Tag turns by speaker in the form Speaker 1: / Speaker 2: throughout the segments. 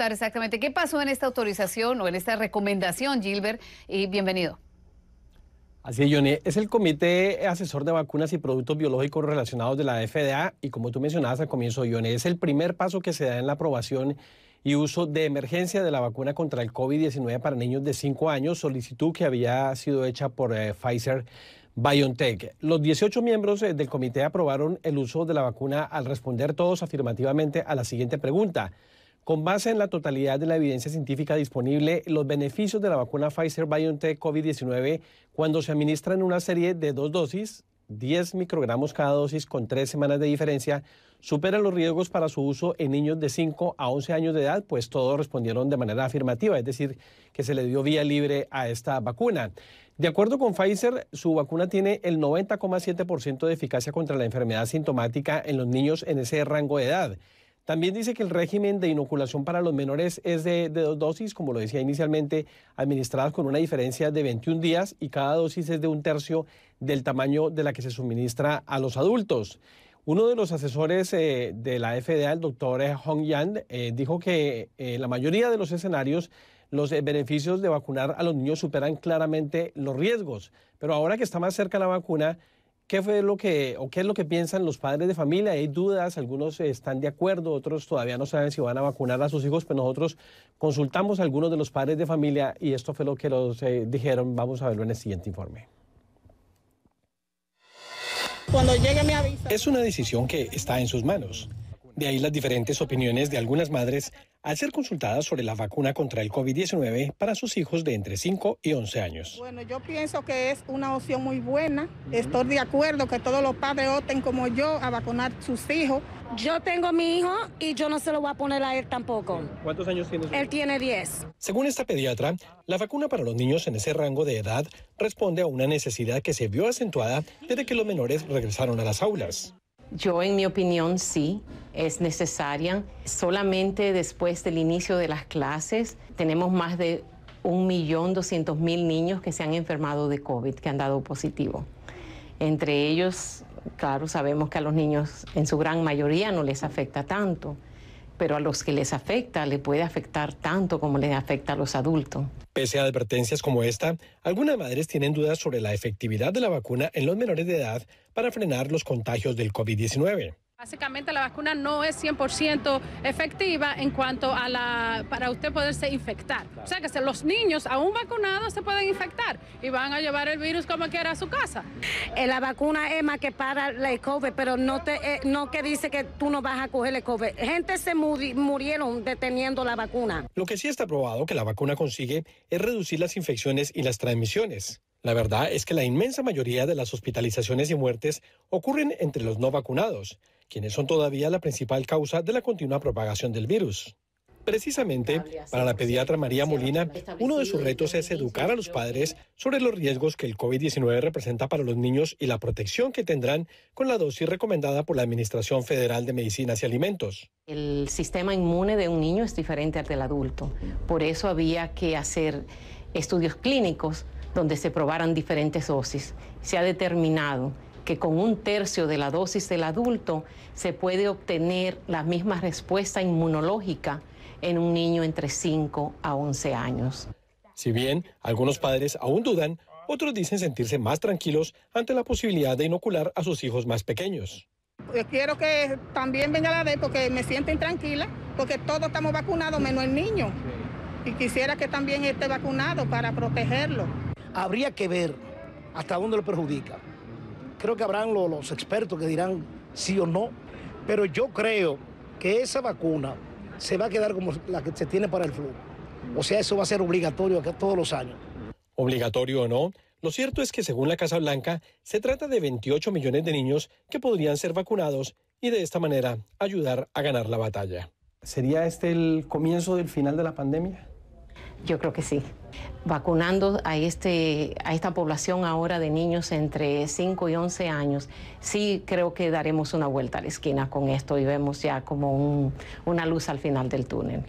Speaker 1: Exactamente. ¿Qué pasó en esta autorización o en esta recomendación, Gilbert? Y bienvenido.
Speaker 2: Así es, Johnny. Es el Comité Asesor de Vacunas y Productos Biológicos Relacionados de la FDA y como tú mencionabas al comienzo, Johnny, es el primer paso que se da en la aprobación y uso de emergencia de la vacuna contra el COVID-19 para niños de 5 años, solicitud que había sido hecha por eh, Pfizer. BioNTech. Los 18 miembros eh, del comité aprobaron el uso de la vacuna al responder todos afirmativamente a la siguiente pregunta. Con base en la totalidad de la evidencia científica disponible, los beneficios de la vacuna Pfizer-BioNTech COVID-19 cuando se administra en una serie de dos dosis, 10 microgramos cada dosis con tres semanas de diferencia, superan los riesgos para su uso en niños de 5 a 11 años de edad, pues todos respondieron de manera afirmativa, es decir, que se le dio vía libre a esta vacuna. De acuerdo con Pfizer, su vacuna tiene el 90,7% de eficacia contra la enfermedad sintomática en los niños en ese rango de edad. También dice que el régimen de inoculación para los menores es de, dos dosis, como lo decía inicialmente, administradas con una diferencia de 21 días y cada dosis es de un tercio del tamaño de la que se suministra a los adultos. Uno de los asesores eh, de la FDA, el doctor Hong Yang, eh, dijo que en eh, la mayoría de los escenarios los beneficios de vacunar a los niños superan claramente los riesgos. Pero ahora que está más cerca la vacuna, ¿Qué fue lo que o qué es lo que piensan los padres de familia? Hay dudas, algunos están de acuerdo, otros todavía no saben si van a vacunar a sus hijos, pero pues nosotros consultamos a algunos de los padres de familia y esto fue lo que los eh, dijeron. Vamos a verlo en el siguiente informe. Cuando llegue Es una decisión que está en sus manos. De ahí las diferentes opiniones de algunas madres al ser consultada sobre la vacuna contra el COVID-19 para sus hijos de entre 5 y 11 años. Bueno, yo
Speaker 3: pienso que es una opción muy buena. Estoy de acuerdo que todos los padres opten como yo a vacunar sus hijos. Yo tengo mi hijo y yo no se lo voy a poner a él tampoco.
Speaker 2: ¿Cuántos años tiene?
Speaker 3: Él tiene 10.
Speaker 2: Según esta pediatra, la vacuna para los niños en ese rango de edad responde a una necesidad que se vio acentuada desde que los menores regresaron a las aulas.
Speaker 3: Yo, en mi opinión, sí, es necesaria. Solamente después del inicio de las clases tenemos más de 1.200.000 niños que se han enfermado de COVID, que han dado positivo. Entre ellos, claro, sabemos que a los niños en su gran mayoría no les afecta tanto, pero a los que les afecta le puede afectar tanto como le afecta a los adultos.
Speaker 2: Pese a advertencias como esta, algunas madres tienen dudas sobre la efectividad de la vacuna en los menores de edad para frenar los contagios del COVID-19.
Speaker 1: Básicamente la vacuna no es 100% efectiva en cuanto a la para usted poderse infectar. O sea que los niños aún vacunados se pueden infectar y van
Speaker 3: a llevar el virus como quiera a su casa. Eh, la vacuna es más que para la COVID, pero no te eh, no que dice que tú no vas a coger el COVID. Gente se murieron deteniendo la
Speaker 2: vacuna. Lo que sí está probado que la vacuna consigue es reducir las infecciones y las transmisiones. La verdad es que la inmensa mayoría de las hospitalizaciones y muertes ocurren entre los no vacunados quienes son todavía la principal causa de la continua propagación del virus. Precisamente, para la pediatra María Molina, uno de sus retos es educar a los padres sobre los riesgos que el COVID-19 representa para los niños y la protección que tendrán con la dosis recomendada por la Administración Federal de Medicinas y Alimentos.
Speaker 3: El sistema inmune de un niño es diferente al del adulto. Por eso había que hacer estudios clínicos donde se probaran diferentes dosis. Se ha determinado que con un tercio de la dosis del adulto se puede obtener la misma respuesta inmunológica en un niño entre 5 a 11 años.
Speaker 2: Si bien algunos padres aún dudan, otros dicen sentirse más tranquilos ante la posibilidad de inocular a sus hijos más pequeños.
Speaker 3: Yo pues quiero que también venga la de porque me siento tranquila, porque todos estamos vacunados menos el niño. Y quisiera que también esté vacunado para protegerlo. Habría que
Speaker 4: ver hasta dónde lo perjudica Creo que habrán los, expertos que dirán sí o no, pero yo creo que esa vacuna se va a quedar como la que se tiene para el flujo. O sea, eso va a ser obligatorio acá todos los años.
Speaker 2: Obligatorio o no, lo cierto es que según la Casa Blanca, se trata de 28 millones de niños que podrían ser vacunados y de esta manera ayudar a ganar la batalla. ¿Sería este el comienzo del final de la pandemia? Yo creo que sí.
Speaker 3: Vacunando este, a, esta población ahora de niños entre 5 y 11 años, sí creo que daremos una vuelta a la esquina con esto y vemos ya como una luz al final del túnel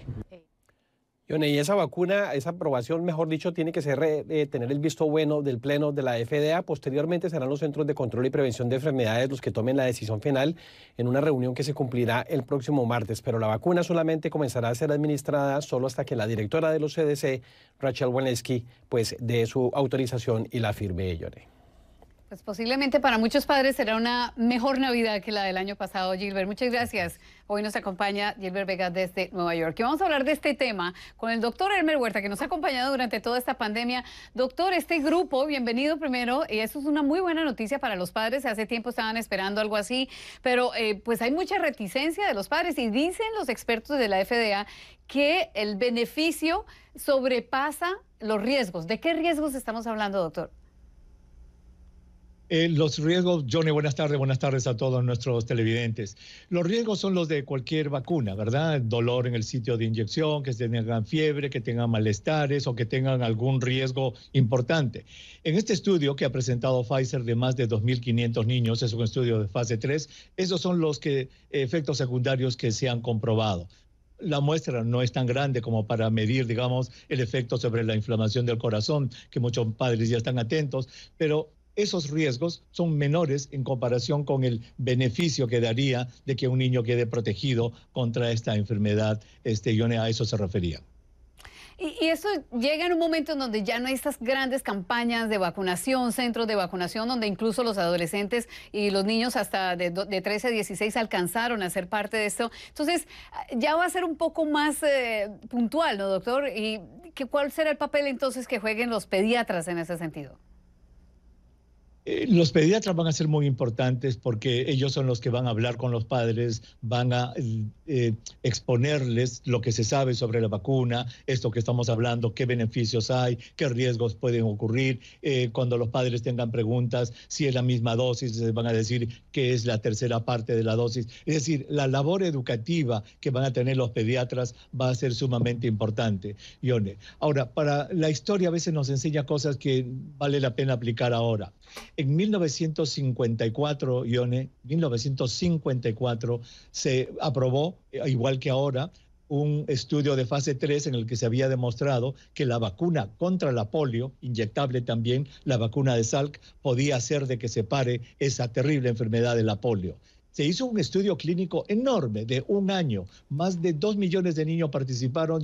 Speaker 2: y esa vacuna, esa aprobación, mejor dicho, tiene que ser, eh, eh, tener el visto bueno del Pleno de la FDA. Posteriormente serán los Centros de Control y Prevención de Enfermedades los que tomen la decisión final en una reunión que se cumplirá el próximo martes. Pero la vacuna solamente comenzará a ser administrada solo hasta que la directora de los CDC, Rachel Walensky, pues dé su autorización y la firme, Yone.
Speaker 1: Pues posiblemente para muchos padres será una mejor Navidad que la del año pasado, Gilbert. Muchas gracias. Hoy nos acompaña Gilbert Vega desde Nueva York. Y vamos a hablar de este tema con el doctor Elmer Huerta, que nos ha acompañado durante toda esta pandemia. Doctor, este grupo, bienvenido primero. Y eso es una muy buena noticia para los padres. Hace tiempo estaban esperando algo así, pero eh, pues hay mucha reticencia de los padres. Y dicen los expertos de la FDA que el beneficio sobrepasa los riesgos. ¿De qué riesgos estamos hablando, doctor?
Speaker 4: Eh, los riesgos, Johnny, buenas tardes, buenas tardes a todos nuestros televidentes. Los riesgos son los de cualquier vacuna, ¿verdad? Dolor en el sitio de inyección, que tengan fiebre, que tengan malestares o que tengan algún riesgo importante. En este estudio que ha presentado Pfizer de más de 2.500 niños, es un estudio de fase 3, esos son los que, efectos secundarios que se han comprobado la muestra no es tan grande como para medir, digamos, el efecto sobre la inflamación del corazón, que muchos padres ya están atentos, pero esos riesgos son menores en comparación con el beneficio que daría de que un niño quede protegido contra esta enfermedad. Este, a eso se refería.
Speaker 1: Y, esto eso llega en un momento en donde ya no hay estas grandes campañas de vacunación, centros de vacunación, donde incluso los adolescentes y los niños hasta de, 13 a 16 alcanzaron a ser parte de esto. Entonces, ya va a ser un poco más eh, puntual, ¿no, doctor? ¿Y cuál será el papel entonces que jueguen los pediatras en ese sentido?
Speaker 4: Eh, los pediatras van a ser muy importantes porque ellos son los que van a hablar con los padres, van a eh, exponerles lo que se sabe sobre la vacuna, esto que estamos hablando, qué beneficios hay, qué riesgos pueden ocurrir. Eh, cuando los padres tengan preguntas, si es la misma dosis, les van a decir que es la tercera parte de la dosis. Es decir, la labor educativa que van a tener los pediatras va a ser sumamente importante, Ione. Ahora, para la historia a veces nos enseña cosas que vale la pena aplicar ahora. En 1954, Ione, 1954 se aprobó, eh, igual que ahora, un estudio de fase 3 en el que se había demostrado que la vacuna contra la polio, inyectable también, la vacuna de Salk, podía hacer de que se pare esa terrible enfermedad de la polio. Se hizo un estudio clínico enorme de un año. Más de dos millones de niños participaron,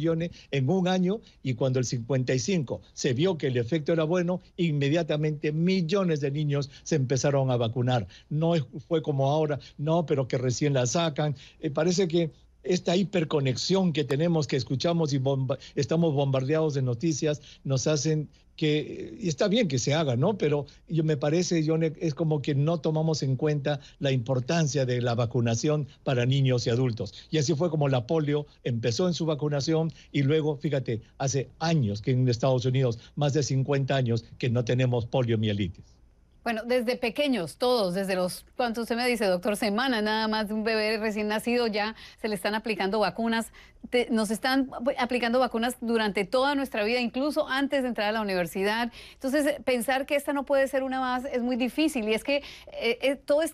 Speaker 4: en un año y cuando el 55 se vio que el efecto era bueno, inmediatamente millones de niños se empezaron a vacunar. No fue como ahora, no, pero que recién la sacan. Eh, parece que esta hiperconexión que tenemos, que escuchamos y estamos bombardeados de noticias, nos hacen que, y está bien que se haga, ¿no? Pero yo me parece, yo es como que no tomamos en cuenta la importancia de la vacunación para niños y adultos. Y así fue como la polio empezó en su vacunación y luego, fíjate, hace años que en Estados Unidos, más de 50 años que no tenemos poliomielitis.
Speaker 1: Bueno, desde pequeños, todos, desde los, ¿cuánto usted me dice, doctor? Semana nada más de un bebé recién nacido, ya se le están aplicando vacunas nos están pues, aplicando vacunas durante toda nuestra vida, incluso antes de entrar a la universidad. Entonces, pensar que esta no puede ser una más es muy difícil. Y es que eh, eh, todo eh,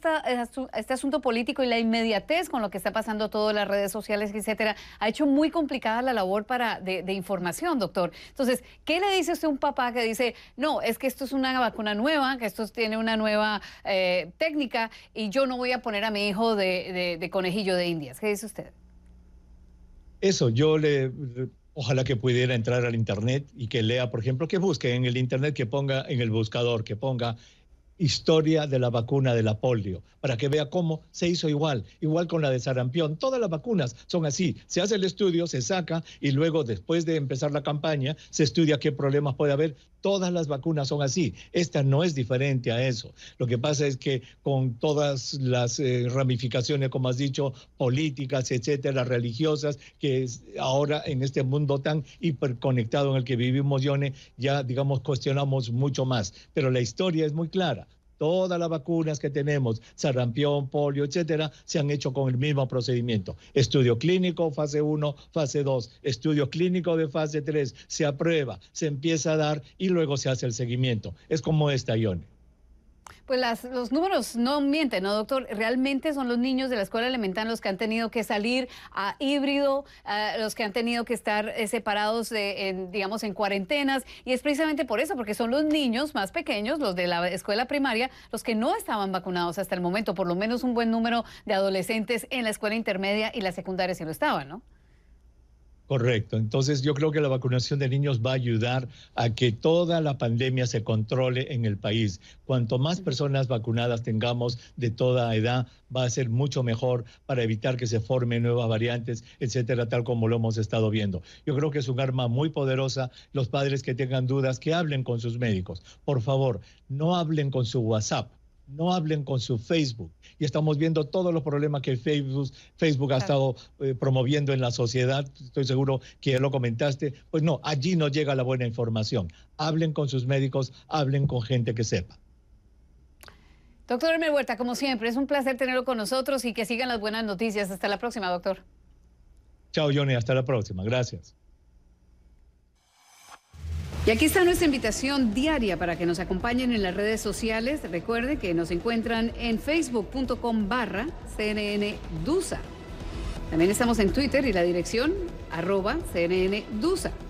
Speaker 1: este asunto político y la inmediatez con lo que está pasando todas las redes sociales, etcétera, ha hecho muy complicada la labor para, de, información, doctor. Entonces, ¿qué le dice usted a un papá que dice, no, es que esto es una vacuna nueva, que esto tiene una nueva técnica y yo no voy a poner a mi hijo de, de conejillo de indias? ¿Qué dice usted?
Speaker 4: eso, yo le, ojalá que pudiera entrar al Internet y que lea, por ejemplo, que busque en el Internet, que ponga en el buscador, que ponga historia de la vacuna de la polio, para que vea cómo se hizo igual, igual con la de sarampión. Todas las vacunas son así. Se hace el estudio, se saca y luego después de empezar la campaña se estudia qué problemas puede haber. Todas las vacunas son así. Esta no es diferente a eso. Lo que pasa es que con todas las eh, ramificaciones, como has dicho, políticas, etcétera, religiosas, que ahora en este mundo tan hiperconectado en el que vivimos, Yone, ya digamos cuestionamos mucho más. Pero la historia es muy clara Todas las vacunas que tenemos, sarampión, polio, etcétera, se han hecho con el mismo procedimiento. Estudio clínico, fase 1, fase 2, estudio clínico de fase 3, se aprueba, se empieza a dar y luego se hace el seguimiento. Es como esta, Ione.
Speaker 1: Pues los números no mienten, ¿no, doctor? Realmente son los niños de la escuela elemental los que han tenido que salir a híbrido, los que han tenido que estar eh, separados, digamos, en cuarentenas. Y es precisamente por eso, porque son los niños más pequeños, los de la escuela primaria, los que no estaban vacunados hasta el momento. Por lo menos un buen número de adolescentes en la escuela intermedia y la secundaria sí lo estaban, ¿no?
Speaker 4: Correcto. Entonces yo creo que la vacunación de niños va a ayudar a que toda la pandemia se controle en el país. Cuanto más personas vacunadas tengamos de toda edad, va a ser mucho mejor para evitar que se formen nuevas variantes, etcétera, tal como lo hemos estado viendo. Yo creo que es un arma muy poderosa. Los padres que tengan dudas, que hablen con sus médicos. Por favor, no hablen con su WhatsApp no hablen con su Facebook. Y estamos viendo todos los problemas que Facebook, Facebook ha estado eh, promoviendo en la sociedad. Estoy seguro que lo comentaste. Pues no, allí no llega la buena información. Hablen con sus médicos, hablen con gente que sepa.
Speaker 1: Doctor Hermel Huerta, como siempre, es un placer tenerlo con nosotros y que sigan las buenas noticias. Hasta la próxima, doctor.
Speaker 4: Chao, Johnny. Hasta la próxima. Gracias.
Speaker 1: Y aquí está nuestra invitación diaria para que nos acompañen en las redes sociales. Recuerde que nos encuentran en facebook.com barra DUSA. También estamos en Twitter y la dirección arroba DUSA.